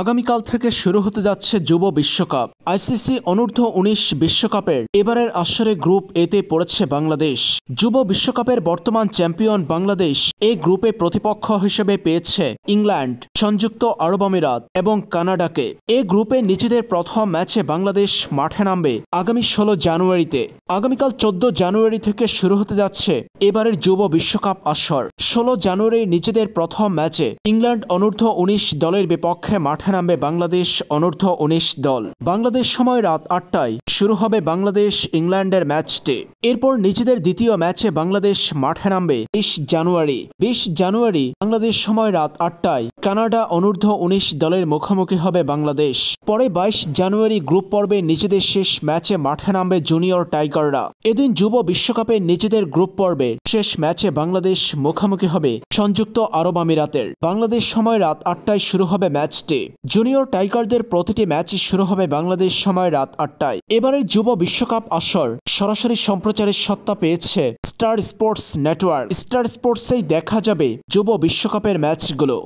আগামীকাল থেকে শুরু হতে যাচ্ছে যুব বিশ্বকাপ আইসিসি অনূর্ধ্ব উনিশ বিশ্বকাপের এবারের আসরে গ্রুপ এতে পড়েছে বাংলাদেশ যুব বিশ্বকাপের বর্তমান চ্যাম্পিয়ন বাংলাদেশ এ গ্রুপে প্রতিপক্ষ হিসেবে পেয়েছে ইংল্যান্ড সংযুক্ত আরব আমিরাত এবং কানাডাকে এ গ্রুপে নিজেদের প্রথম ম্যাচে বাংলাদেশ মাঠে নামবে আগামী ষোলো জানুয়ারিতে আগামীকাল চোদ্দ জানুয়ারি থেকে শুরু হতে যাচ্ছে এবারের যুব বিশ্বকাপ আসর ষোলো জানুয়ারি নিজেদের প্রথম ম্যাচে ইংল্যান্ড অনূর্ধ্ব উনিশ দলের বিপক্ষে মাঠ মাঠে নামবে বাংলাদেশ অনূর্ধ্ব উনিশ দল বাংলাদেশ সময় রাত আটটায় শুরু হবে বাংলাদেশ ইংল্যান্ডের ম্যাচটি এরপর নিজেদের দ্বিতীয় ম্যাচে বাংলাদেশ মাঠে নামবে বিশ জানুয়ারি বিশ জানুয়ারি বাংলাদেশ সময় রাত আটটায় কানাডা অনূর্ধ্ব উনিশ দলের মুখোমুখি হবে বাংলাদেশ পরে বাইশ জানুয়ারি গ্রুপ পর্বে নিজেদের শেষ ম্যাচে মাঠে নামবে জুনিয়র টাইগাররা এদিন যুব বিশ্বকাপে নিজেদের গ্রুপ পর্বে শেষ ম্যাচে বাংলাদেশ মুখোমুখি হবে সংযুক্ত আরব আমিরাতের বাংলাদেশ সময় রাত আটটায় শুরু হবে ম্যাচটি জুনিয়র টাইগারদের প্রতিটি ম্যাচই শুরু হবে বাংলাদেশ সময় রাত আটটায় এবারের যুব বিশ্বকাপ আসর সরাসরি সম্প্রচারের সত্তা পেয়েছে স্টার স্পোর্টস নেটওয়ার্ক স্টার স্পোর্টসেই দেখা যাবে যুব বিশ্বকাপের ম্যাচগুলো